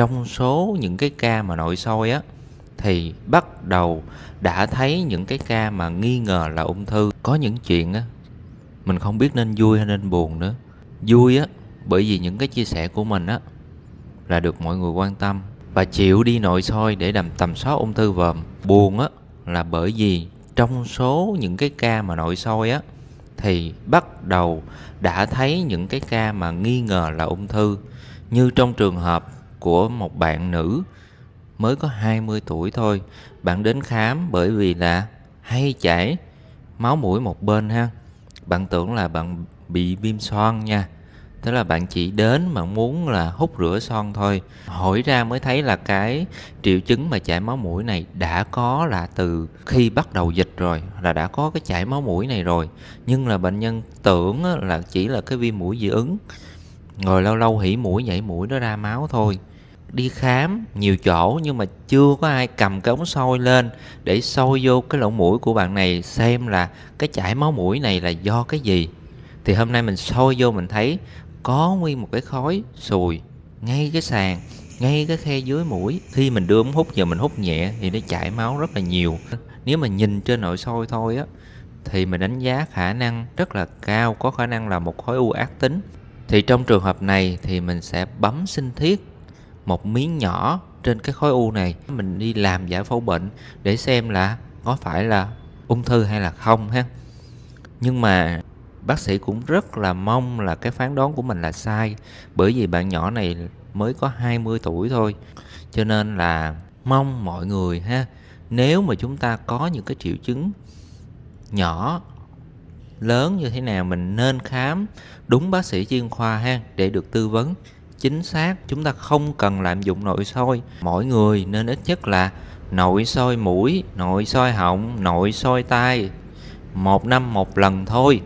trong số những cái ca mà nội soi á thì bắt đầu đã thấy những cái ca mà nghi ngờ là ung thư có những chuyện á mình không biết nên vui hay nên buồn nữa vui á bởi vì những cái chia sẻ của mình á là được mọi người quan tâm và chịu đi nội soi để làm tầm soát ung thư vòm buồn á là bởi vì trong số những cái ca mà nội soi á thì bắt đầu đã thấy những cái ca mà nghi ngờ là ung thư như trong trường hợp của một bạn nữ mới có 20 tuổi thôi. Bạn đến khám bởi vì là hay chảy máu mũi một bên ha. Bạn tưởng là bạn bị viêm son nha. Thế là bạn chỉ đến mà muốn là hút rửa son thôi. Hỏi ra mới thấy là cái triệu chứng mà chảy máu mũi này đã có là từ khi bắt đầu dịch rồi là đã có cái chảy máu mũi này rồi. Nhưng là bệnh nhân tưởng là chỉ là cái viêm mũi dị ứng. Rồi lâu lâu hỉ mũi nhảy mũi nó ra máu thôi đi khám nhiều chỗ nhưng mà chưa có ai cầm cái ống sôi lên để sôi vô cái lỗ mũi của bạn này xem là cái chảy máu mũi này là do cái gì thì hôm nay mình sôi vô mình thấy có nguyên một cái khói sùi ngay cái sàn ngay cái khe dưới mũi khi mình đưa ống hút giờ mình hút nhẹ thì nó chảy máu rất là nhiều nếu mà nhìn trên nội soi thôi á thì mình đánh giá khả năng rất là cao có khả năng là một khối u ác tính thì trong trường hợp này thì mình sẽ bấm sinh thiết một miếng nhỏ trên cái khối u này mình đi làm giải phẫu bệnh để xem là có phải là ung thư hay là không ha nhưng mà bác sĩ cũng rất là mong là cái phán đoán của mình là sai bởi vì bạn nhỏ này mới có 20 tuổi thôi cho nên là mong mọi người ha nếu mà chúng ta có những cái triệu chứng nhỏ lớn như thế nào mình nên khám đúng bác sĩ chuyên khoa ha để được tư vấn chính xác chúng ta không cần lạm dụng nội soi mỗi người nên ít nhất là nội soi mũi nội soi họng nội soi tai một năm một lần thôi